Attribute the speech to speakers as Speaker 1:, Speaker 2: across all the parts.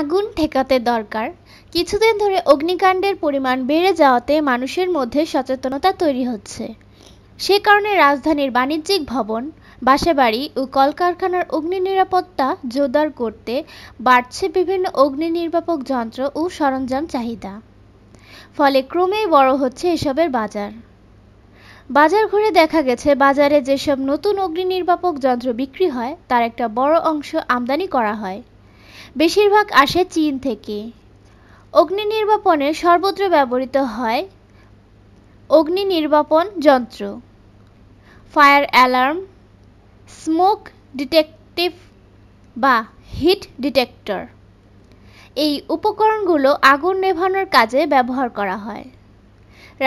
Speaker 1: আগুন ঠেকাতে দরকার কিছুদিন ধরে অগ্নিকাণ্ডের পরিমাণ বেড়ে যাওয়াতে মানুষের মধ্যে সচেতনতা তৈরি হচ্ছে সে কারণে রাজধানীর বাণিজ্যিক ভবন বাসাবাড়ি ও কলকারখানার অগ্নি নিরাপত্তা জোরদার করতে বাড়ছে বিভিন্ন অগ্নি নির্বাপক যন্ত্র ও সরঞ্জাম চাহিদা ফলে ক্রমেই বড় হচ্ছে এসবের বাজার বাজার ঘুরে দেখা গেছে বাজারে যেসব নতুন অগ্নি নির্বাপক যন্ত্র বিক্রি হয় তার একটা বড় অংশ আমদানি করা হয় বেশিরভাগ আসে চীন থেকে অগ্নি নির্বাপনে সর্বত্র ব্যবহৃত হয় অগ্নি নির্বাপন যন্ত্র ফায়ার অ্যালার্ম স্মোক ডিটেকটিভ বা হিট ডিটেক্টর এই উপকরণগুলো আগুন নেভানোর কাজে ব্যবহার করা হয়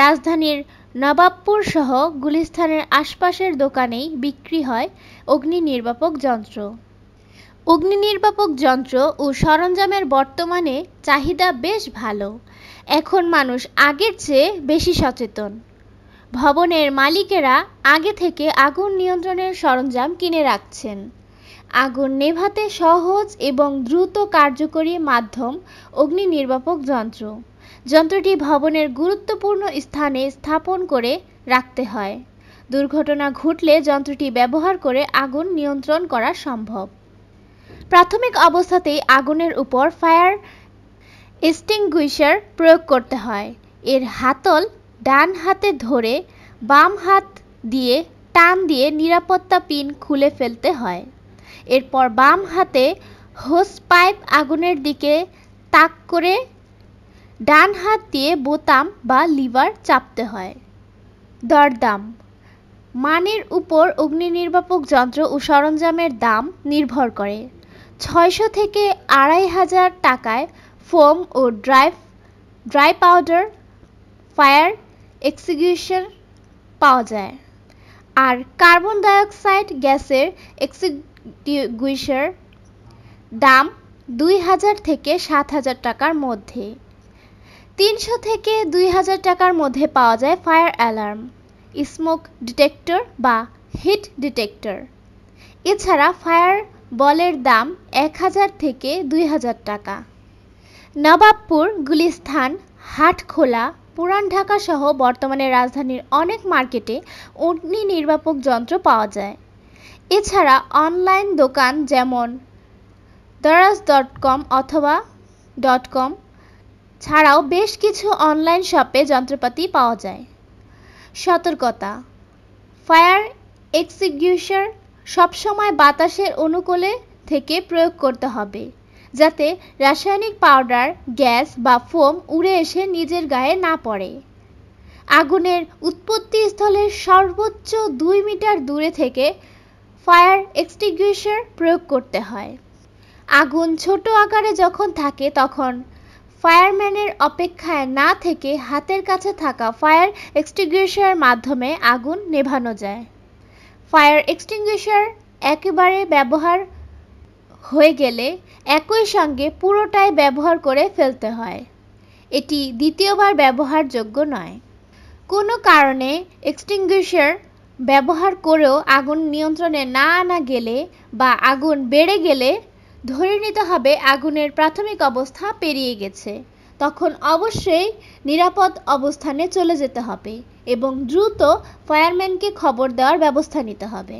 Speaker 1: রাজধানীর নবাবপুর সহ গুলিস্তানের আশপাশের দোকানেই বিক্রি হয় অগ্নি নির্বাপক যন্ত্র অগ্নি নির্বাপক যন্ত্র ও সরঞ্জামের বর্তমানে চাহিদা বেশ ভালো এখন মানুষ আগের চেয়ে বেশি সচেতন ভবনের মালিকেরা আগে থেকে আগুন নিয়ন্ত্রণের সরঞ্জাম কিনে রাখছেন আগুন নেভাতে সহজ এবং দ্রুত কার্যকরী মাধ্যম অগ্নি নির্বাপক যন্ত্র যন্ত্রটি ভবনের গুরুত্বপূর্ণ স্থানে স্থাপন করে রাখতে হয় দুর্ঘটনা ঘটলে যন্ত্রটি ব্যবহার করে আগুন নিয়ন্ত্রণ করা সম্ভব প্রাথমিক অবস্থাতেই আগুনের উপর ফায়ার এক্সটিংগুইশার প্রয়োগ করতে হয় এর হাতল ডান হাতে ধরে বাম হাত দিয়ে টান দিয়ে নিরাপত্তা পিন খুলে ফেলতে হয় এরপর বাম হাতে হোস পাইপ আগুনের দিকে তাক করে ডান হাত দিয়ে বোতাম বা লিভার চাপতে হয় দরদাম মানের উপর অগ্নি নির্বাপক যন্ত্র ও সরঞ্জামের দাম নির্ভর করে ছয়শো থেকে আড়াই হাজার টাকায় ফোম ও dry dry powder fire execution পাওয়া যায় আর কার্বন ডাইঅক্সাইড গ্যাসের এক্সিগুইশার দাম দুই হাজার থেকে সাত হাজার টাকার মধ্যে তিনশো থেকে দুই হাজার টাকার মধ্যে পাওয়া যায় ফায়ার অ্যালার্ম স্মোক ডিটেক্টর বা হিট ডিটেক্টর এছাড়া ফায়ার বলের দাম এক হাজার থেকে দুই হাজার টাকা নবাবপুর গুলিস্থান হাটখোলা পুরান ঢাকা সহ বর্তমানে রাজধানীর অনেক মার্কেটে অগ্নি নির্বাপক যন্ত্র পাওয়া যায় এছাড়া অনলাইন দোকান যেমন দরাজ ডট কম অথবা ডট কম ছাড়াও বেশ কিছু অনলাইন শপে যন্ত্রপাতি পাওয়া যায় সতর্কতা ফায়ার এক্সিকিউশন সবসময় বাতাসের অনুকূলে থেকে প্রয়োগ করতে হবে যাতে রাসায়নিক পাউডার গ্যাস বা ফোম উড়ে এসে নিজের গায়ে না পড়ে আগুনের উৎপত্তি স্থলের সর্বোচ্চ দুই মিটার দূরে থেকে ফায়ার এক্সটিগুইশার প্রয়োগ করতে হয় আগুন ছোট আকারে যখন থাকে তখন ফায়ারম্যানের অপেক্ষায় না থেকে হাতের কাছে থাকা ফায়ার এক্সটিংগুইশার মাধ্যমে আগুন নেভানো যায় ফায়ার এক্সটিংগুইশার একেবারে ব্যবহার হয়ে গেলে একই সঙ্গে পুরোটাই ব্যবহার করে ফেলতে হয় এটি দ্বিতীয়বার ব্যবহারযোগ্য নয় কোনো কারণে এক্সটিংগুইশার ব্যবহার করেও আগুন নিয়ন্ত্রণে না আনা গেলে বা আগুন বেড়ে গেলে ধরে নিতে হবে আগুনের প্রাথমিক অবস্থা পেরিয়ে গেছে তখন অবশ্যই নিরাপদ অবস্থানে চলে যেতে হবে এবং দ্রুত ফায়ারম্যানকে খবর দেওয়ার ব্যবস্থা নিতে হবে